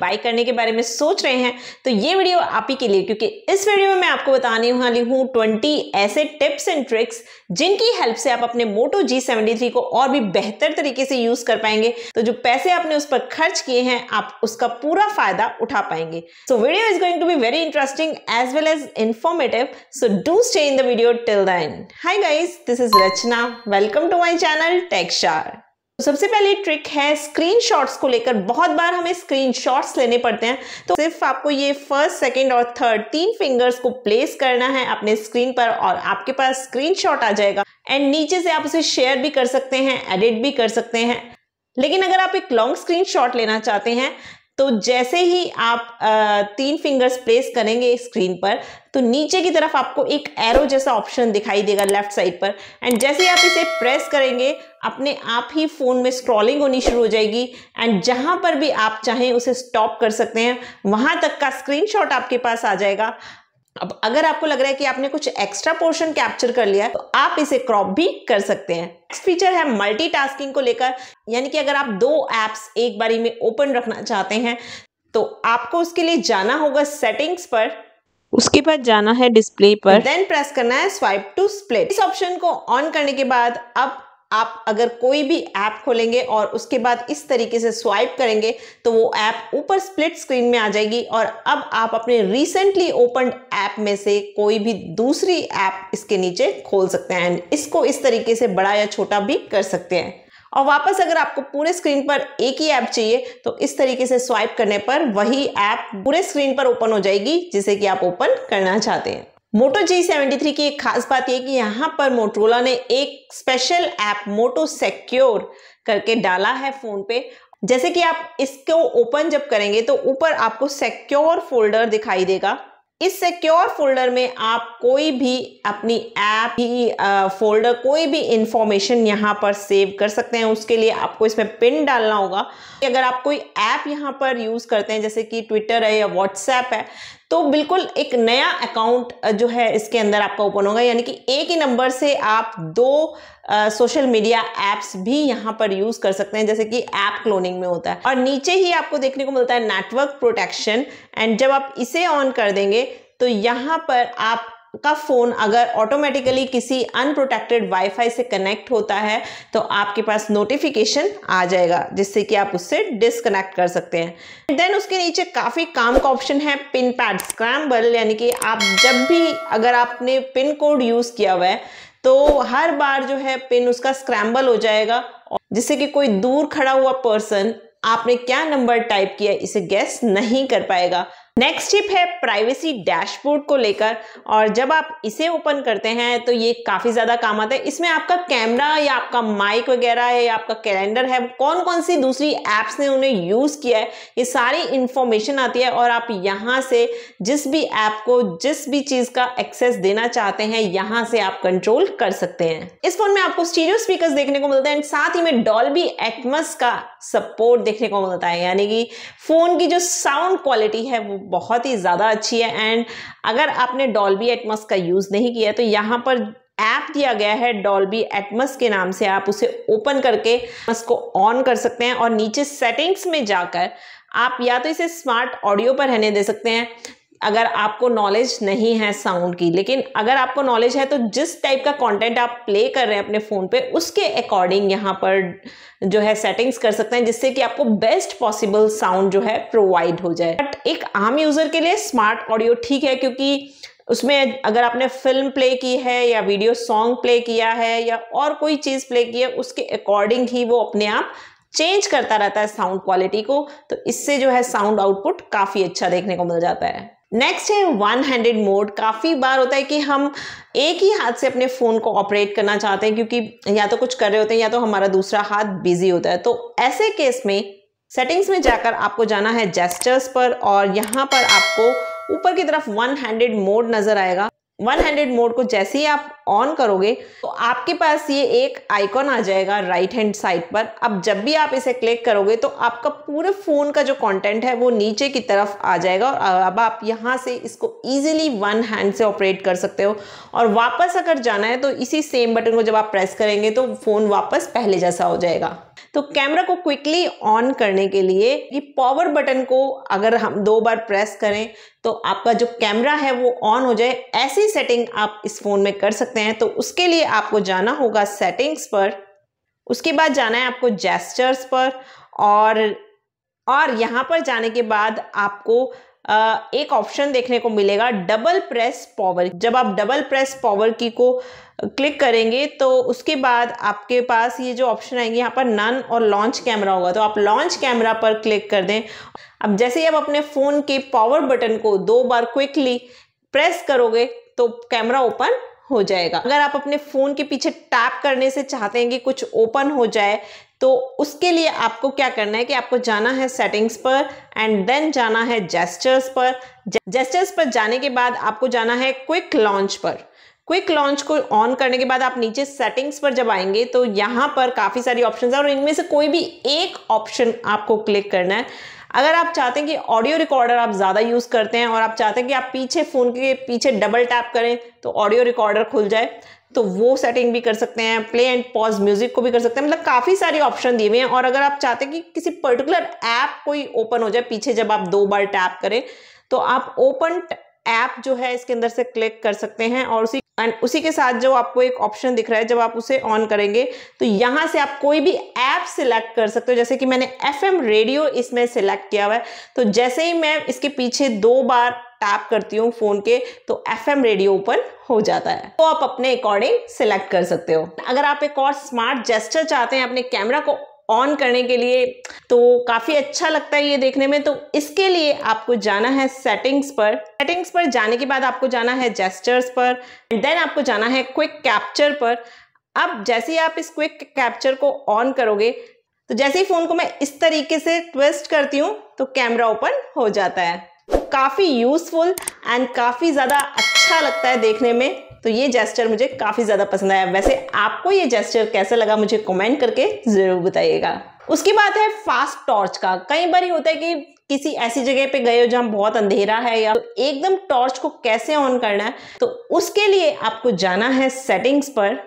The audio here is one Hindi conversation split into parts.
बाय करने के बारे में सोच रहे हैं तो ये वीडियो आप ही के लिए क्योंकि इस वीडियो में मैं आपको बताने वाली हूँ ट्वेंटी ऐसे टिप्स एंड ट्रिक्स जिनकी हेल्प से आप अपने मोटो जी सेवेंटी को और भी बेहतर तरीके से यूज कर पाएंगे तो जो पैसे आपने उस पर खर्च किए हैं आप उसका पूरा फायदा उठा पाएंगे so video is going to be very interesting as well as informative so do stay in the video till the end hi guys this is Rachna welcome to my channel Techshar तो सबसे पहले ट्रिक है स्क्रीनशॉट्स को लेकर बहुत बार हमें स्क्रीनशॉट्स लेने पड़ते हैं तो सिर्फ आपको ये फर्स्ट सेकंड और थर्ड तीन फिंगर्स को प्लेस करना है अपने स्क्रीन पर और आपके पास स्क्रीनशॉट आ जाएगा एंड नीचे से आप उसे शेयर भी कर सकते हैं एडिट भी कर सकते हैं लेकिन अगर आप एक लॉन्ग स्क्रीन लेना चाहते हैं तो जैसे ही आप आ, तीन फिंगर्स प्लेस करेंगे स्क्रीन पर तो नीचे की तरफ आपको एक एरो जैसा ऑप्शन दिखाई देगा लेफ्ट साइड पर एंड जैसे आप इसे प्रेस करेंगे अपने आप ही फ़ोन में स्क्रॉलिंग होनी शुरू हो जाएगी एंड जहां पर भी आप चाहें उसे स्टॉप कर सकते हैं वहां तक का स्क्रीनशॉट आपके पास आ जाएगा अब अगर आपको लग रहा है कि आपने कुछ एक्स्ट्रा पोर्शन कैप्चर कर लिया है तो आप इसे क्रॉप भी कर सकते हैं नेक्स्ट फीचर है मल्टीटास्किंग को लेकर यानी कि अगर आप दो एप्स एक बारी में ओपन रखना चाहते हैं तो आपको उसके लिए जाना होगा सेटिंग्स पर उसके बाद जाना है डिस्प्ले पर देन प्रेस करना है स्वाइप टू स्प्लिट इस ऑप्शन को ऑन करने के बाद अब आप अगर कोई भी ऐप खोलेंगे और उसके बाद इस तरीके से स्वाइप करेंगे तो वो ऐप ऊपर स्प्लिट स्क्रीन में आ जाएगी और अब आप अपने रिसेंटली ओपन ऐप में से कोई भी दूसरी ऐप इसके नीचे खोल सकते हैं एंड इसको इस तरीके से बड़ा या छोटा भी कर सकते हैं और वापस अगर आपको पूरे स्क्रीन पर एक ही ऐप चाहिए तो इस तरीके से स्वाइप करने पर वही ऐप पूरे स्क्रीन पर ओपन हो जाएगी जिसे कि आप ओपन करना चाहते हैं मोटो जी सेवेंटी थ्री की एक खास बात यह कि यहाँ पर मोटरोला ने एक स्पेशल ऐप मोटो सेक्योर करके डाला है फ़ोन पे जैसे कि आप इसको ओपन जब करेंगे तो ऊपर आपको सिक्योर फोल्डर दिखाई देगा इस सिक्योर फोल्डर में आप कोई भी अपनी ऐप की फोल्डर कोई भी इंफॉर्मेशन यहाँ पर सेव कर सकते हैं उसके लिए आपको इसमें पिन डालना होगा अगर आप कोई ऐप यहाँ पर यूज़ करते हैं जैसे कि ट्विटर है या व्हाट्सएप है तो बिल्कुल एक नया अकाउंट जो है इसके अंदर आपका ओपन होगा यानी कि एक ही नंबर से आप दो सोशल मीडिया एप्स भी यहाँ पर यूज कर सकते हैं जैसे कि ऐप क्लोनिंग में होता है और नीचे ही आपको देखने को मिलता है नेटवर्क प्रोटेक्शन एंड जब आप इसे ऑन कर देंगे तो यहाँ पर आप का फ़ोन अगर ऑटोमेटिकली किसी अनप्रोटेक्टेड वाईफाई से कनेक्ट होता है तो आपके पास नोटिफिकेशन आ जाएगा जिससे कि आप उससे डिसकनेक्ट कर सकते हैं देन उसके नीचे काफ़ी काम का ऑप्शन है पिन पैड स्क्रैम्बल यानी कि आप जब भी अगर आपने पिन कोड यूज़ किया हुआ है तो हर बार जो है पिन उसका स्क्रैम्बल हो जाएगा जिससे कि कोई दूर खड़ा हुआ पर्सन आपने क्या नंबर टाइप किया इसे गैस नहीं कर पाएगा नेक्स्ट टिप है प्राइवेसी डैशबोर्ड को लेकर और जब आप इसे ओपन करते हैं तो ये काफ़ी ज़्यादा काम आता है इसमें आपका कैमरा या आपका माइक वगैरह है या आपका कैलेंडर है कौन कौन सी दूसरी ऐप्स ने उन्हें यूज़ किया है ये सारी इंफॉर्मेशन आती है और आप यहाँ से जिस भी ऐप को जिस भी चीज़ का एक्सेस देना चाहते हैं यहाँ से आप कंट्रोल कर सकते हैं इस फोन में आपको स्टीरियो स्पीकर देखने को मिलते हैं साथ ही में डॉल्बी एक्मस का सपोर्ट देखने को मिलता है यानी कि फोन की जो साउंड क्वालिटी है वो बहुत ही ज़्यादा अच्छी है एंड अगर आपने डॉल्बी एटमस का यूज़ नहीं किया तो यहाँ पर ऐप दिया गया है डॉल्बी एटमस के नाम से आप उसे ओपन करके उसको ऑन कर सकते हैं और नीचे सेटिंग्स में जाकर आप या तो इसे स्मार्ट ऑडियो पर रहने दे सकते हैं अगर आपको नॉलेज नहीं है साउंड की लेकिन अगर आपको नॉलेज है तो जिस टाइप का कंटेंट आप प्ले कर रहे हैं अपने फ़ोन पे उसके अकॉर्डिंग यहाँ पर जो है सेटिंग्स कर सकते हैं जिससे कि आपको बेस्ट पॉसिबल साउंड जो है प्रोवाइड हो जाए बट एक आम यूज़र के लिए स्मार्ट ऑडियो ठीक है क्योंकि उसमें अगर आपने फिल्म प्ले की है या वीडियो सॉन्ग प्ले किया है या और कोई चीज़ प्ले की है उसके अकॉर्डिंग ही वो अपने आप चेंज करता रहता है साउंड क्वालिटी को तो इससे जो है साउंड आउटपुट काफ़ी अच्छा देखने को मिल जाता है नेक्स्ट है वन हैंडेड मोड काफ़ी बार होता है कि हम एक ही हाथ से अपने फ़ोन को ऑपरेट करना चाहते हैं क्योंकि या तो कुछ कर रहे होते हैं या तो हमारा दूसरा हाथ बिजी होता है तो ऐसे केस में सेटिंग्स में जाकर आपको जाना है जेस्टर्स पर और यहाँ पर आपको ऊपर की तरफ वन हैंडेड मोड नज़र आएगा वन हैंडेड मोड को जैसे ही आप ऑन करोगे तो आपके पास ये एक आइकॉन आ जाएगा राइट हैंड साइड पर अब जब भी आप इसे क्लिक करोगे तो आपका पूरे फ़ोन का जो कंटेंट है वो नीचे की तरफ आ जाएगा और अब आप यहाँ से इसको इजीली वन हैंड से ऑपरेट कर सकते हो और वापस अगर जाना है तो इसी सेम बटन को जब आप प्रेस करेंगे तो फ़ोन वापस पहले जैसा हो जाएगा तो कैमरा को क्विकली ऑन करने के लिए ये पावर बटन को अगर हम दो बार प्रेस करें तो आपका जो कैमरा है वो ऑन हो जाए ऐसी सेटिंग आप इस फ़ोन में कर सकते हैं सकते हैं तो उसके लिए आपको जाना होगा सेटिंग्स पर उसके बाद जाना है आपको जेस्टर्स पर और और यहाँ पर जाने के बाद आपको एक ऑप्शन देखने को मिलेगा डबल प्रेस पावर जब आप डबल प्रेस पावर की को क्लिक करेंगे तो उसके बाद आपके पास ये जो ऑप्शन आएंगे यहाँ पर नन और लॉन्च कैमरा होगा तो आप लॉन्च कैमरा पर क्लिक कर दें अब जैसे ही आप अपने फ़ोन के पावर बटन को दो बार क्विकली प्रेस करोगे तो कैमरा ओपन हो जाएगा अगर आप अपने फ़ोन के पीछे टैप करने से चाहते हैं कि कुछ ओपन हो जाए तो उसके लिए आपको क्या करना है कि आपको जाना है सेटिंग्स पर एंड देन जाना है जेस्टर्स पर जेस्टर्स पर जाने के बाद आपको जाना है क्विक लॉन्च पर क्विक लॉन्च को ऑन करने के बाद आप नीचे सेटिंग्स पर जब आएंगे तो यहाँ पर काफ़ी सारी ऑप्शंस हैं और इनमें से कोई भी एक ऑप्शन आपको क्लिक करना है अगर आप चाहते हैं कि ऑडियो रिकॉर्डर आप ज़्यादा यूज़ करते हैं और आप चाहते हैं कि आप पीछे फ़ोन के पीछे डबल टैप करें तो ऑडियो रिकॉर्डर खुल जाए तो वो सेटिंग भी कर सकते हैं प्ले एंड पॉज म्यूजिक को भी कर सकते हैं मतलब काफ़ी सारे ऑप्शन दिए हुए हैं और अगर आप चाहते हैं कि किसी पर्टिकुलर ऐप कोई ओपन हो जाए पीछे जब आप दो बार टैप करें तो आप ओपन ऐप जो है इसके अंदर से क्लिक कर सकते हैं और उसी एंड उसी के साथ जो आपको एक ऑप्शन दिख रहा है जब आप उसे ऑन करेंगे तो यहाँ से आप कोई भी ऐप सिलेक्ट कर सकते हो जैसे कि मैंने एफ रेडियो इसमें सिलेक्ट किया हुआ है तो जैसे ही मैं इसके पीछे दो बार टैप करती हूँ फोन के तो एफ रेडियो ओपन हो जाता है तो आप अपने अकॉर्डिंग सिलेक्ट कर सकते हो अगर आप एक और स्मार्ट जेस्टर चाहते हैं अपने कैमरा को ऑन करने के लिए तो काफ़ी अच्छा लगता है ये देखने में तो इसके लिए आपको जाना है सेटिंग्स पर सेटिंग्स पर जाने के बाद आपको जाना है जेस्टर्स पर देन आपको जाना है क्विक कैप्चर पर अब जैसे ही आप इस क्विक कैप्चर को ऑन करोगे तो जैसे ही फ़ोन को मैं इस तरीके से ट्विस्ट करती हूँ तो कैमरा ओपन हो जाता है काफ़ी यूज़फुल एंड काफ़ी ज़्यादा अच्छा लगता है देखने में तो ये जेस्टर मुझे काफ़ी ज़्यादा पसंद आया वैसे आपको ये जेस्टर कैसा लगा मुझे कमेंट करके ज़रूर बताइएगा उसकी बात है फास्ट टॉर्च का कई बार ही होता है कि किसी ऐसी जगह पे गए हो जहाँ बहुत अंधेरा है या तो एकदम टॉर्च को कैसे ऑन करना है तो उसके लिए आपको जाना है सेटिंग्स पर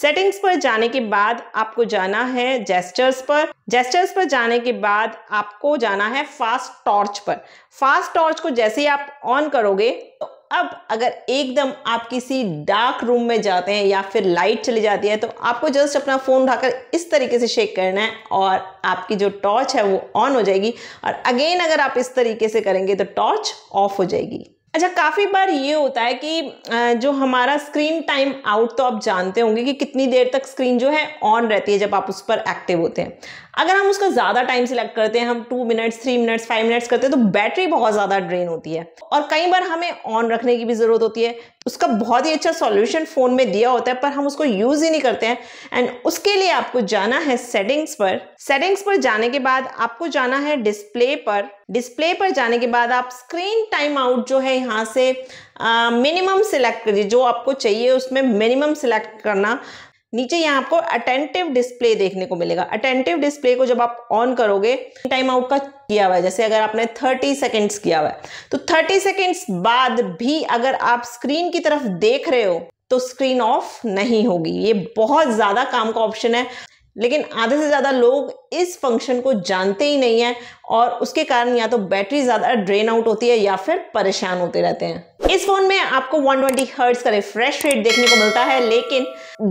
सेटिंग्स पर जाने के बाद आपको जाना है जेस्टर्स पर जेस्टर्स पर जाने के बाद आपको जाना है फास्ट टॉर्च पर फास्ट टॉर्च को जैसे ही आप ऑन करोगे तो अब अगर एकदम आप किसी डार्क रूम में जाते हैं या फिर लाइट चली जाती है तो आपको जस्ट अपना फ़ोन उठाकर इस तरीके से शेक करना है और आपकी जो टॉर्च है वो ऑन हो जाएगी और अगेन अगर आप इस तरीके से करेंगे तो टॉर्च ऑफ हो जाएगी अच्छा काफ़ी बार ये होता है कि जो हमारा स्क्रीन टाइम आउट तो आप जानते होंगे कि कितनी देर तक स्क्रीन जो है ऑन रहती है जब आप उस पर एक्टिव होते हैं अगर हम उसका ज़्यादा टाइम सिलेक्ट करते हैं हम two minutes three minutes five minutes करते हैं तो बैटरी बहुत ज़्यादा ड्रेन होती है और कई बार हमें ऑन रखने की भी ज़रूरत होती है उसका बहुत ही अच्छा सॉल्यूशन फ़ोन में दिया होता है पर हम उसको यूज़ ही नहीं करते हैं एंड उसके लिए आपको जाना है सेटिंग्स पर सेटिंग्स पर जाने के बाद आपको जाना है डिस्प्ले पर डिस्प्ले पर जाने के बाद आप स्क्रीन टाइम आउट जो है यहाँ से मिनिमम सिलेक्ट करिए जो आपको चाहिए उसमें मिनिमम सिलेक्ट करना नीचे यहाँ आपको अटेंटिव डिस्प्ले देखने को मिलेगा अटेंटिव डिस्प्ले को जब आप ऑन करोगे टाइम आउट का किया हुआ है जैसे अगर आपने 30 सेकेंड्स किया हुआ है तो 30 सेकेंड्स बाद भी अगर आप स्क्रीन की तरफ देख रहे हो तो स्क्रीन ऑफ नहीं होगी ये बहुत ज़्यादा काम का ऑप्शन है लेकिन आधे से ज़्यादा लोग इस फंक्शन को जानते ही नहीं हैं और उसके कारण या तो बैटरी ज़्यादा ड्रेन आउट होती है या फिर परेशान होते रहते हैं इस फोन में आपको 120 ट्वेंटी हर्ट्स का रिफ्रेश रेट देखने को मिलता है लेकिन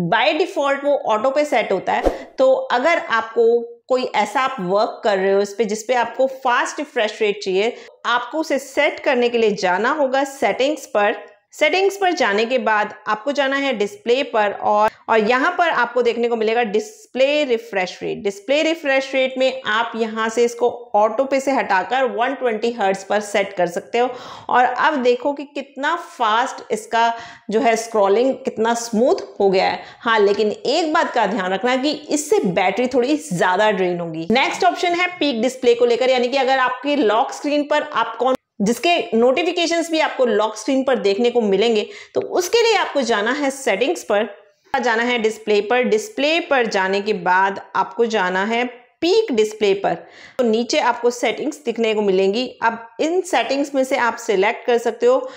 बाय डिफॉल्ट वो ऑटो पे सेट होता है तो अगर आपको कोई ऐसा आप वर्क कर रहे हो इस पर जिसपे आपको फास्ट रिफ्रेश रेट चाहिए आपको उसे सेट करने के लिए जाना होगा सेटिंग्स पर सेटिंग्स पर जाने के बाद आपको जाना है डिस्प्ले पर और और यहाँ पर आपको देखने को मिलेगा display refresh rate display refresh rate में आप यहाँ से इसको ऑटो पे से हटाकर 120 ट्वेंटी पर सेट कर सकते हो और अब देखो कि कितना फास्ट इसका जो है स्क्रॉलिंग कितना स्मूथ हो गया है हाँ लेकिन एक बात का ध्यान रखना कि इससे बैटरी थोड़ी ज़्यादा ड्रेन होगी नेक्स्ट ऑप्शन है पीक डिस्प्ले को लेकर यानी कि अगर आपकी लॉक स्क्रीन पर आप कौन जिसके नोटिफिकेशन भी आपको लॉक स्क्रीन पर देखने को मिलेंगे तो उसके लिए आपको जाना है सेटिंग्स पर जाना है डिस्प्ले पर डिस्प्ले पर जाने के बाद आपको जाना है पीक डिस्प्ले पर तो नीचे आपको सेटिंग्स दिखने को मिलेंगी अब इन सेटिंग्स में से आप सिलेक्ट कर सकते हो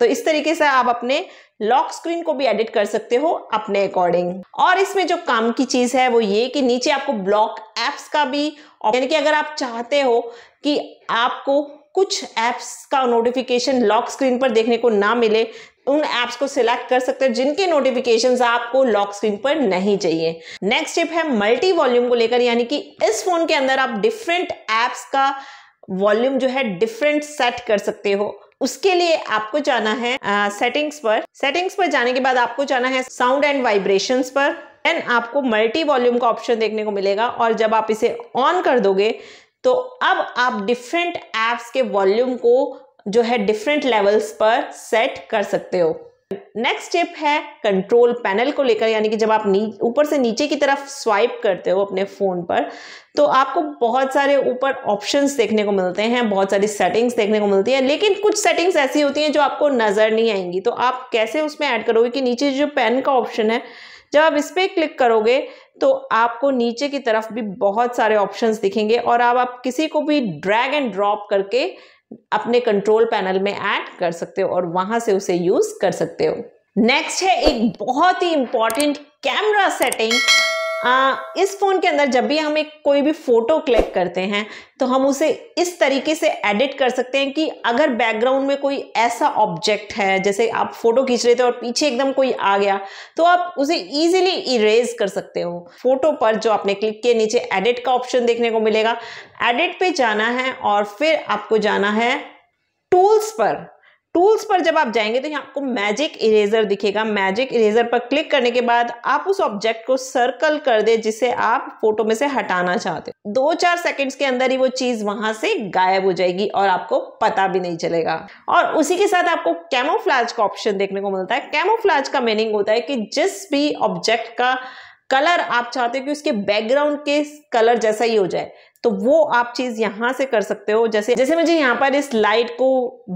तो इस तरीके से आप अपने लॉक स्क्रीन को भी एडिट कर सकते हो अपने अकॉर्डिंग और इसमें जो काम की चीज है वो ये कि नीचे आपको ब्लॉक एप्स का भी यानी कि अगर आप चाहते हो कि आपको कुछ ऐप्स का नोटिफिकेशन लॉक स्क्रीन पर देखने को ना मिले उन ऐप्स को सिलेक्ट कर सकते हैं जिनके नोटिफिकेशन आपको लॉक स्क्रीन पर नहीं चाहिए नेक्स्ट टिप है मल्टी वॉल्यूम को लेकर यानी कि इस फोन के अंदर आप डिफरेंट ऐप्स का वॉल्यूम जो है डिफरेंट सेट कर सकते हो उसके लिए आपको जाना है सेटिंग्स पर सेटिंग्स पर जाने के बाद आपको जाना है साउंड एंड वाइब्रेशन पर देन आपको मल्टी वॉल्यूम का ऑप्शन देखने को मिलेगा और जब आप इसे ऑन कर दोगे तो अब आप डिफरेंट ऐप्स के वॉल्यूम को जो है डिफरेंट लेवल्स पर सेट कर सकते हो नेक्स्ट स्टेप है कंट्रोल पैनल को लेकर यानी कि जब आप ऊपर से नीचे की तरफ स्वाइप करते हो अपने फ़ोन पर तो आपको बहुत सारे ऊपर ऑप्शंस देखने को मिलते हैं बहुत सारी सेटिंग्स देखने को मिलती है लेकिन कुछ सेटिंग्स ऐसी होती हैं जो आपको नज़र नहीं आएंगी तो आप कैसे उसमें ऐड करोगे कि नीचे जो पेन का ऑप्शन है जब आप इस पर क्लिक करोगे तो आपको नीचे की तरफ भी बहुत सारे ऑप्शंस दिखेंगे और आप, आप किसी को भी ड्रैग एंड ड्रॉप करके अपने कंट्रोल पैनल में ऐड कर सकते हो और वहां से उसे यूज कर सकते हो नेक्स्ट है एक बहुत ही इंपॉर्टेंट कैमरा सेटिंग आ, इस फ़ोन के अंदर जब भी हम एक कोई भी फ़ोटो क्लिक करते हैं तो हम उसे इस तरीके से एडिट कर सकते हैं कि अगर बैकग्राउंड में कोई ऐसा ऑब्जेक्ट है जैसे आप फ़ोटो खींच रहे थे और पीछे एकदम कोई आ गया तो आप उसे इजीली इरेज कर सकते हो फोटो पर जो आपने क्लिक किए नीचे एडिट का ऑप्शन देखने को मिलेगा एडिट पे जाना है और फिर आपको जाना है टूल्स पर टूल्स पर जब आप जाएंगे तो यहाँ आपको मैजिक इरेजर दिखेगा मैजिक इरेजर पर क्लिक करने के बाद आप उस ऑब्जेक्ट को सर्कल कर दे जिसे आप फोटो में से हटाना चाहते दो चार सेकंड्स के अंदर ही वो चीज वहां से गायब हो जाएगी और आपको पता भी नहीं चलेगा और उसी के साथ आपको कैमोफ्लाज का ऑप्शन देखने को मिलता है कैमोफ्लाज का मीनिंग होता है कि जिस भी ऑब्जेक्ट का कलर आप चाहते हो कि उसके बैकग्राउंड के कलर जैसा ही हो जाए तो वो आप चीज़ यहां से कर सकते हो जैसे जैसे मुझे यहाँ पर इस लाइट को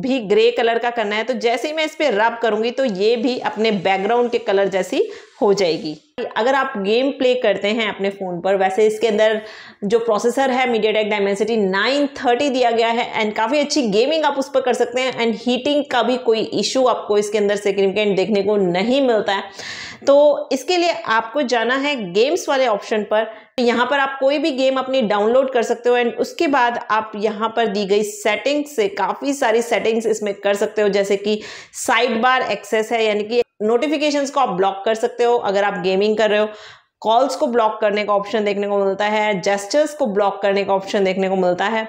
भी ग्रे कलर का करना है तो जैसे ही मैं इस पर रब करूंगी तो ये भी अपने बैकग्राउंड के कलर जैसी हो जाएगी अगर आप गेम प्ले करते हैं अपने फ़ोन पर वैसे इसके अंदर जो प्रोसेसर है MediaTek Dimensity nine thirty दिया गया है एंड काफ़ी अच्छी गेमिंग आप उस पर कर सकते हैं एंड हीटिंग का भी कोई इशू आपको इसके अंदर सिग्निफिकेंट देखने को नहीं मिलता है तो इसके लिए आपको जाना है गेम्स वाले ऑप्शन पर यहाँ पर आप कोई भी गेम अपनी डाउनलोड कर सकते हो एंड उसके बाद आप यहाँ पर दी गई सेटिंग्स से काफ़ी सारी सेटिंग्स इसमें कर सकते हो जैसे कि साइड बार एक्सेस है यानी कि नोटिफिकेशंस को आप ब्लॉक कर सकते हो अगर आप गेमिंग कर रहे हो कॉल्स को ब्लॉक करने का ऑप्शन देखने को मिलता है जेस्टर्स को ब्लॉक करने का ऑप्शन देखने को मिलता है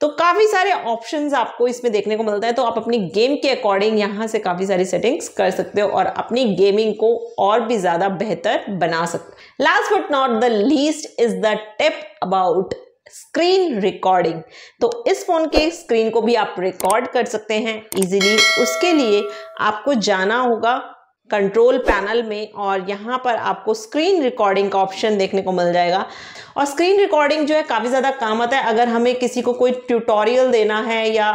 तो काफ़ी सारे ऑप्शंस आपको इसमें देखने को मिलता है तो आप अपनी गेम के अकॉर्डिंग यहाँ से काफ़ी सारी सेटिंग्स कर सकते हो और अपनी गेमिंग को और भी ज़्यादा बेहतर बना सकते हो last but not the least is the tip about screen recording तो इस फ़ोन के स्क्रीन को भी आप रिकॉर्ड कर सकते हैं इजीली उसके लिए आपको जाना होगा कंट्रोल पैनल में और यहाँ पर आपको स्क्रीन रिकॉर्डिंग का ऑप्शन देखने को मिल जाएगा और स्क्रीन रिकॉर्डिंग जो है काफ़ी ज़्यादा काम आता है अगर हमें किसी को कोई ट्यूटोरियल देना है या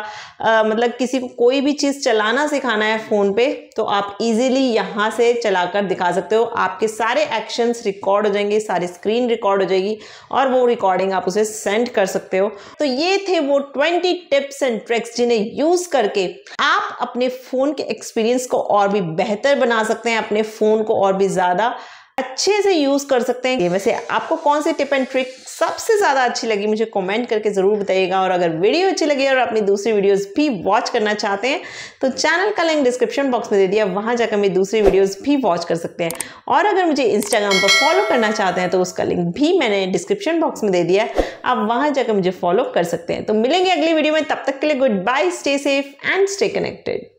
आ, मतलब किसी को कोई भी चीज़ चलाना सिखाना है फ़ोन पे तो आप इजीली यहाँ से चलाकर दिखा सकते हो आपके सारे एक्शंस रिकॉर्ड हो जाएंगे सारी स्क्रीन रिकॉर्ड हो जाएगी और वो रिकॉर्डिंग आप उसे सेंड कर सकते हो तो ये थे वो ट्वेंटी टिप्स एंड ट्रिक्स जिन्हें यूज़ करके आप अपने फ़ोन के एक्सपीरियंस को और भी बेहतर बना सकते हैं अपने फ़ोन को और भी ज़्यादा अच्छे से यूज़ कर सकते हैं वैसे आपको कौन सी टिप एंड ट्रिक सबसे ज़्यादा अच्छी लगी मुझे कमेंट करके ज़रूर बताइएगा और अगर वीडियो अच्छी लगी और अपनी दूसरी वीडियोस भी वॉच करना चाहते हैं तो चैनल का लिंक डिस्क्रिप्शन बॉक्स में दे दिया वहां जाकर मेरी दूसरी वीडियोस भी वॉच कर सकते हैं और अगर मुझे इंस्टाग्राम पर फॉलो करना चाहते हैं तो उसका लिंक भी मैंने डिस्क्रिप्शन बॉक्स में दे दिया है आप वहां जाकर मुझे फॉलो कर सकते हैं तो मिलेंगे अगली वीडियो में तब तक के लिए goodbye stay safe and stay connected